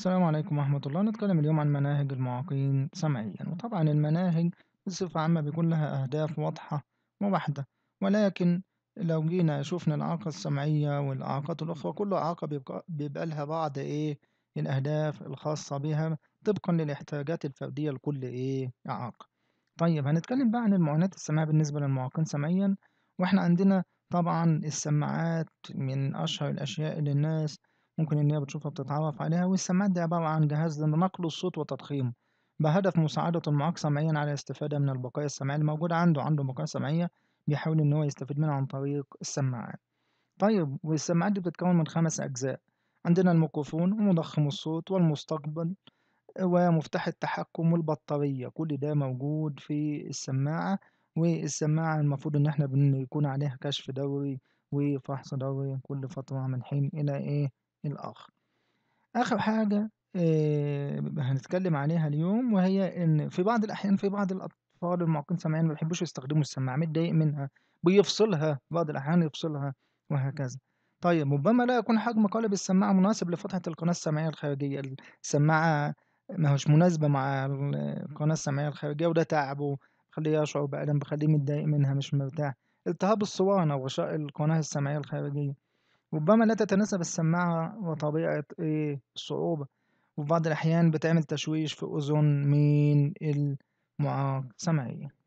السلام عليكم ورحمة الله نتكلم اليوم عن مناهج المعاقين سمعيا وطبعا المناهج بصفة عامة بيكون لها أهداف واضحة وواحدة ولكن لو جينا شفنا الإعاقة السمعية والإعاقات الأخرى كل إعاقة بيبقى, لها بعض إيه الأهداف الخاصة بها طبقا للاحتياجات الفردية لكل إيه إعاقة طيب هنتكلم بقى عن المعونات السمعية بالنسبة للمعاقين سمعيا وإحنا عندنا طبعا السماعات من أشهر الأشياء اللي الناس ممكن إن هي بتشوفها بتتعرف عليها والسماعات دي عبارة عن جهاز لنقل الصوت وتضخيمه بهدف مساعدة المعاق سمعيا على الاستفادة من البقايا السمعية الموجودة عنده عنده بقايا سمعية بيحاول إن هو يستفيد منها عن طريق السماعات طيب والسماعات دي بتتكون من خمس أجزاء عندنا الميكروفون ومضخم الصوت والمستقبل ومفتاح التحكم والبطارية كل ده موجود في السماعة والسماعة المفروض إن احنا بنكون عليها كشف دوري وفحص دوري كل فترة من حين إلى إيه الآخر. آخر حاجة آه، هنتكلم عليها اليوم وهي إن في بعض الأحيان في بعض الأطفال المعاقين سمعيًا ما بيحبوش يستخدموا السماعة، متضايق منها، بيفصلها، بعض الأحيان يفصلها وهكذا. طيب ربما لا يكون حجم قالب السماعة مناسب لفتحة القناة السمعية الخارجية، السماعة ما هوش مناسبة مع القناة السمعية الخارجية وده تعبه، بيخلّيه يشعر بألم، بيخلّيه متضايق منها مش مرتاح. التهاب الصوان أو غشاء القناة السمعية الخارجية. ربما لا تتناسب السماعة وطبيعة إيه الصعوبة وفي بعض الأحيان بتعمل تشويش في أذن مين المعاق سمعيا إيه؟